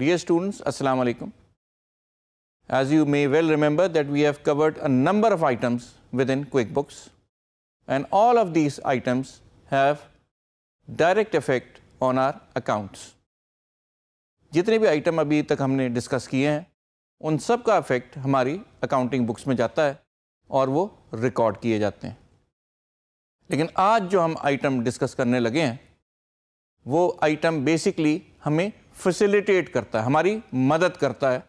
Dear students, Assalamu alaikum. As you may well remember that we have covered a number of items within QuickBooks and all of these items have direct effect on our accounts. जितने भी item अभी तक हमने discuss किए हैं उन सब का इफेक्ट हमारी अकाउंटिंग बुक्स में जाता है और वो रिकॉर्ड किए जाते हैं लेकिन आज जो हम आइटम डिस्कस करने लगे हैं वो आइटम बेसिकली हमें फैसिलिटेट करता है हमारी मदद करता है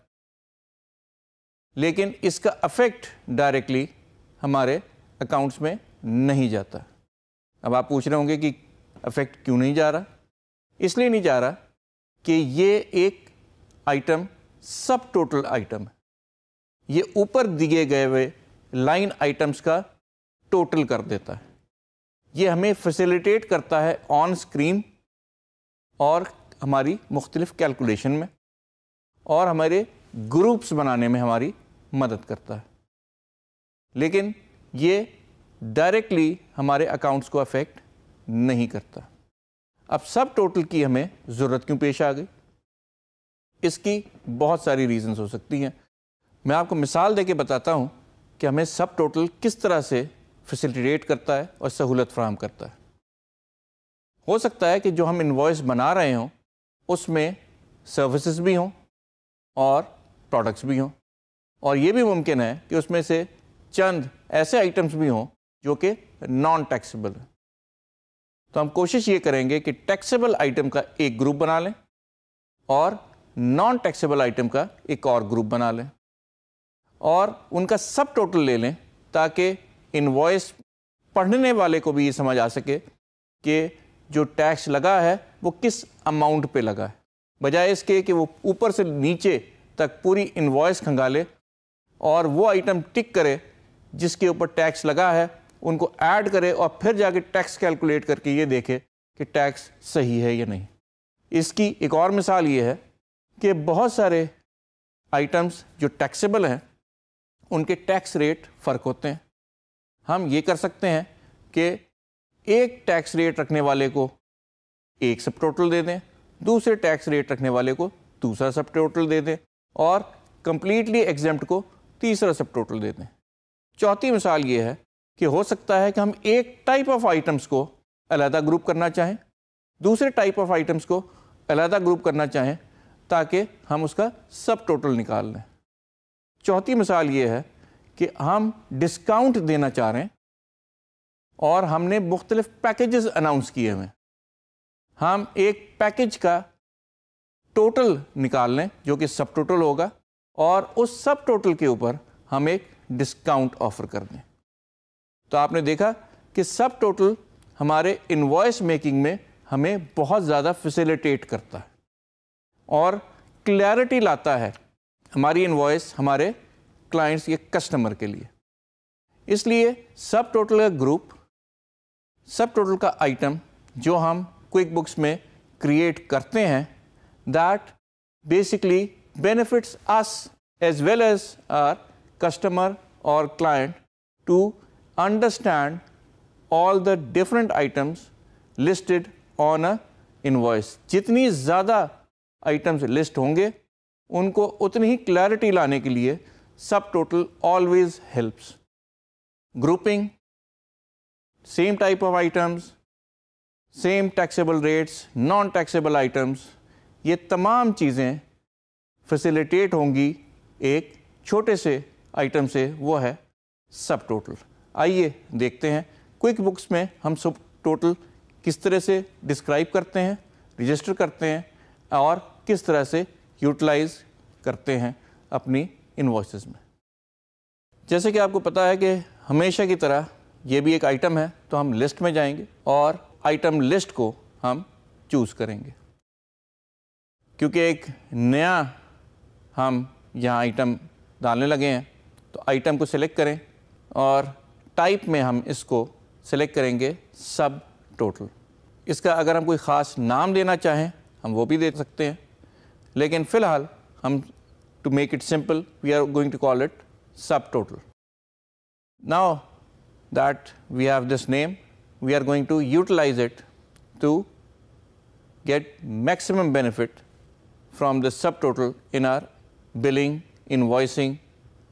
लेकिन इसका अफेक्ट डायरेक्टली हमारे अकाउंट्स में नहीं जाता अब आप पूछ रहे होंगे कि अफेक्ट क्यों नहीं जा रहा इसलिए नहीं जा रहा कि ये एक आइटम सब टोटल आइटम है ये ऊपर दिए गए हुए लाइन आइटम्स का टोटल कर देता है ये हमें फैसिलिटेट करता है ऑन स्क्रीन और हमारी मुख्तलिफ़ कैलकुलेशन में और हमारे ग्रुप्स बनाने में हमारी मदद करता है लेकिन ये डायरेक्टली हमारे अकाउंट्स को अफेक्ट नहीं करता अब सब टोटल की हमें ज़रूरत क्यों पेश आ गई इसकी बहुत सारी रीज़न्स हो सकती हैं मैं आपको मिसाल दे के बताता हूँ कि हमें सब टोटल किस तरह से फैसिलिटेट करता है और सहूलत फ्राहम करता है हो सकता है कि जो हम इन्वॉइस बना रहे हों उसमें सर्विसेज भी हों और प्रोडक्ट्स भी हों और ये भी मुमकिन है कि उसमें से चंद ऐसे आइटम्स भी हों जो कि नॉन टैक्सेबल हैं तो हम कोशिश ये करेंगे कि टैक्सेबल आइटम का एक ग्रुप बना लें और नॉन टैक्सेबल आइटम का एक और ग्रुप बना लें और उनका सब टोटल ले लें ताकि इन्वॉइस पढ़ने वाले को भी ये समझ आ सके कि जो टैक्स लगा है वो किस अमाउंट पे लगा है बजाय इसके कि वो ऊपर से नीचे तक पूरी इन्वॉइस खंगाले और वो आइटम टिक करे जिसके ऊपर टैक्स लगा है उनको ऐड करे और फिर जाके टैक्स कैलकुलेट करके ये देखे कि टैक्स सही है या नहीं इसकी एक और मिसाल ये है कि बहुत सारे आइटम्स जो टैक्सेबल हैं उनके टैक्स रेट फ़र्क होते हैं हम ये कर सकते हैं कि एक टैक्स रेट रखने वाले को एक सब टोटल दे दें दूसरे टैक्स रेट रखने वाले को दूसरा सब टोटल दे दें और कंप्लीटली एग्जेम्प्ट को तीसरा सब टोटल दे दें चौथी मिसाल ये है कि हो सकता है कि हम एक टाइप ऑफ आइटम्स को अलहदा ग्रुप करना चाहें दूसरे टाइप ऑफ आइटम्स को अलहदा ग्रुप करना चाहें ताकि हम उसका सब टोटल निकाल लें चौथी मिसाल ये है कि हम डिस्काउंट देना चाह रहे हैं और हमने मुख्तलिफ पैकेजेस अनाउंस किए हुए हैं हम एक पैकेज का टोटल निकाल लें जो कि सब टोटल होगा और उस सब टोटल के ऊपर हम एक डिस्काउंट ऑफर कर दें तो आपने देखा कि सब टोटल हमारे इन्वॉइस मेकिंग में हमें बहुत ज़्यादा फैसिलिटेट करता है और क्लैरिटी लाता है हमारी इन्वॉइस हमारे क्लाइंट्स या कस्टमर के लिए इसलिए subtotal group subtotal का आइटम जो हम क्विक बुक्स में क्रिएट करते हैं that basically benefits us as well as our customer और client to understand all the different items listed on a invoice. जितनी ज़्यादा आइटम्स लिस्ट होंगे उनको उतनी ही क्लैरिटी लाने के लिए subtotal always helps grouping same type of items, same taxable rates, non-taxable items, ये तमाम चीज़ें फैसिलिटेट होंगी एक छोटे से आइटम से वो है सब टोटल आइए देखते हैं क्विक बुक्स में हम सब टोटल किस तरह से डिस्क्राइब करते हैं रजिस्टर करते हैं और किस तरह से यूटिलाइज करते हैं अपनी इन्वॉइसेस में जैसे कि आपको पता है कि हमेशा की तरह ये भी एक आइटम है तो हम लिस्ट में जाएंगे और आइटम लिस्ट को हम चूज़ करेंगे क्योंकि एक नया हम यहाँ आइटम डालने लगे हैं तो आइटम को सिलेक्ट करें और टाइप में हम इसको सिलेक्ट करेंगे सब टोटल इसका अगर हम कोई ख़ास नाम देना चाहें हम वो भी दे सकते हैं लेकिन फ़िलहाल हम to make it simple we are going to call it subtotal now that we have this name, we are going to utilize it to get maximum benefit from the subtotal in our billing, invoicing.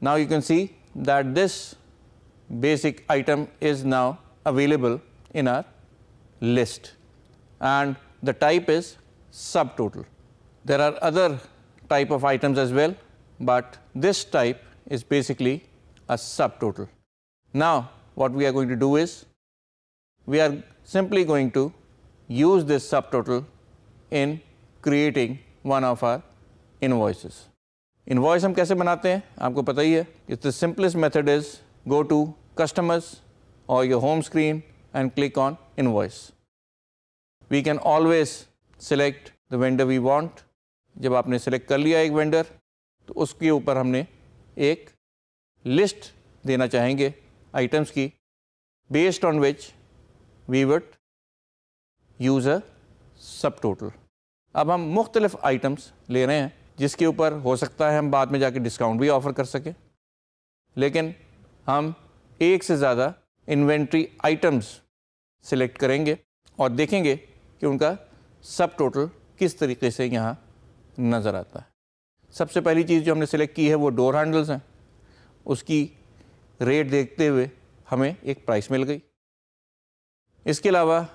Now you can see that this basic item is now available in our list and the type is subtotal. There are other type of items as well, but this type is basically a subtotal. Now, what we are going to do is, we are simply going to use this subtotal in creating one of our invoices. Invoice हम कैसे बनाते हैं आपको पता ही It's the simplest method. Is go to customers or your home screen and click on invoice. We can always select the vendor we want. जब आपने select कर लिया एक vendor तो उसके ऊपर हमने एक list items key based on which we would use a subtotal. अब हम मुख्तलिफ आइटम्स ले रहे हैं जिसके ऊपर हो सकता है हम बाद में जाके डिस्काउंट भी ऑफ़र कर सकें लेकिन हम एक से ज़्यादा इन्वेंट्री आइटम्स सिलेक्ट करेंगे और देखेंगे कि उनका सब टोटल किस तरीके से यहाँ नज़र आता है सबसे पहली चीज़ जो हमने सेलेक्ट की है वो डोर हैंडल्स हैं उसकी रेट देखते हुए हमें एक प्राइस मिल गई इसके अलावा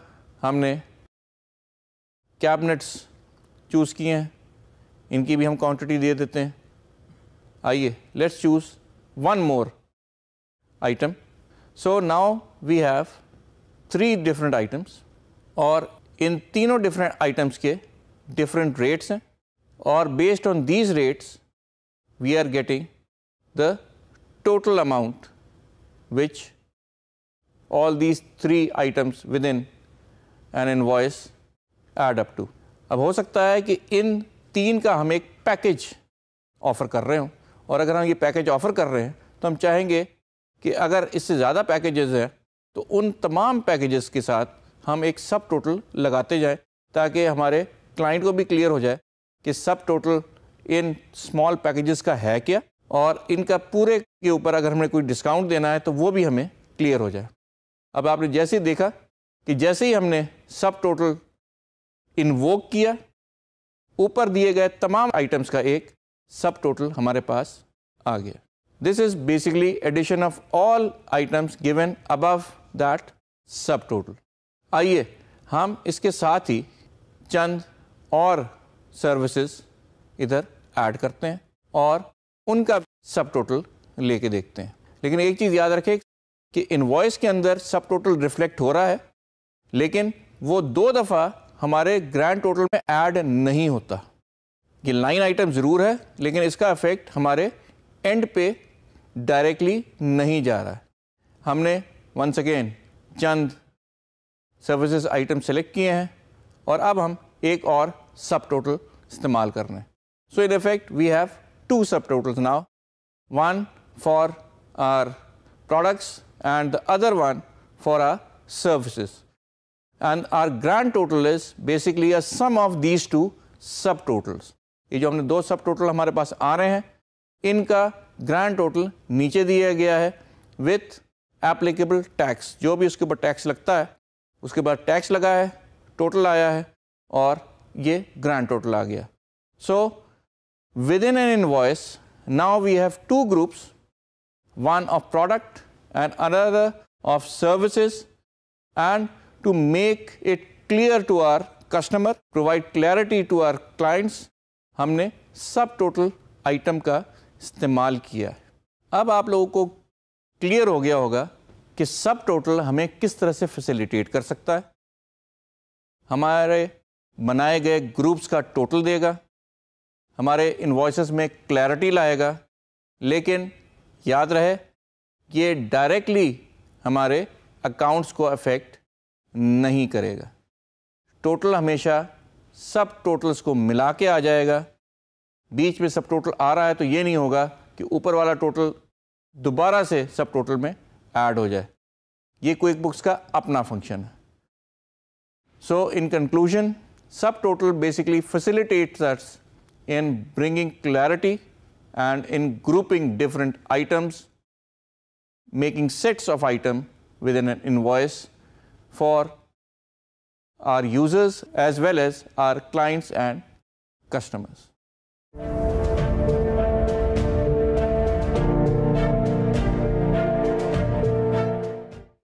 हमने कैबिनेट्स चूज़ किए हैं इनकी भी हम क्वांटिटी दे देते हैं आइए let's choose one more item so now we have three different items और इन तीनों डिफरेंट आइटम्स के डिफरेंट रेट्स हैं और based on these rates we are getting the total amount which all these three items within an invoice add up to. अब हो सकता है कि इन तीन का हम एक पैकेज ऑफ़र कर रहे हों और अगर हम ये पैकेज ऑफ़र कर रहे हैं तो हम चाहेंगे कि अगर इससे ज़्यादा पैकेजेस हैं तो उन तमाम पैकेजेस के साथ हम एक सब टोटल लगाते जाएं ताकि हमारे क्लाइंट को भी क्लियर हो जाए कि सब टोटल इन स्मॉल पैकेजेस का है क्या और इनका पूरे के ऊपर अगर हमें कोई डिस्काउंट देना है तो वो भी हमें क्लियर हो जाए अब आपने जैसे ही देखा कि जैसे ही हमने सब टोटल इन्वोक किया ऊपर दिए गए तमाम आइटम्स का एक सब टोटल हमारे पास आ गया this is basically addition of all items given above that subtotal आइए हम इसके साथ ही चंद और सर्विसेज इधर ऐड करते हैं और उनका सब टोटल लेके देखते हैं लेकिन एक चीज़ याद रखें कि इन्वॉइस के अंदर सब टोटल रिफ्लेक्ट हो रहा है लेकिन वो दो दफ़ा हमारे ग्रैंड टोटल में ऐड नहीं होता ये लाइन आइटम ज़रूर है लेकिन इसका इफेक्ट हमारे एंड पे डायरेक्टली नहीं जा रहा है हमने वंस अगेन चंद सर्विसेज आइटम सेलेक्ट किए हैं और अब हम एक और सब टोटल इस्तेमाल कर रहे हैं so in effect we have two subtotals now, one for our products and the other one for our services. And our grand total is basically a sum of these two subtotals. ये जो हमने दो subtotal total हमारे पास आ रहे हैं इनका grand total नीचे दिया गया है विथ एप्लीकेबल टैक्स जो भी उसके ऊपर टैक्स लगता है उसके बाद टैक्स लगा है टोटल आया है और ये ग्रैंड टोटल आ गया so, Within an invoice, now we have two groups, one of product and another of services and to make it clear to our customer, provide clarity to our clients, हमने सब total item का इस्तेमाल किया है अब आप लोगों को क्लियर हो गया होगा कि सब टोटल हमें किस तरह से फैसिलिटेट कर सकता है हमारे बनाए गए ग्रुप्स का टोटल देगा हमारे इन्वॉइस में क्लैरिटी लाएगा लेकिन याद रहे ये डायरेक्टली हमारे अकाउंट्स को अफेक्ट नहीं करेगा टोटल हमेशा सब टोटल्स को मिला के आ जाएगा बीच में सब टोटल आ रहा है तो ये नहीं होगा कि ऊपर वाला टोटल दोबारा से सब टोटल में ऐड हो जाए ये क्विक बुक्स का अपना फंक्शन है so in conclusion subtotal basically facilitates in bringing clarity and in grouping different items, making sets of item within an invoice for our users as well as our clients and customers.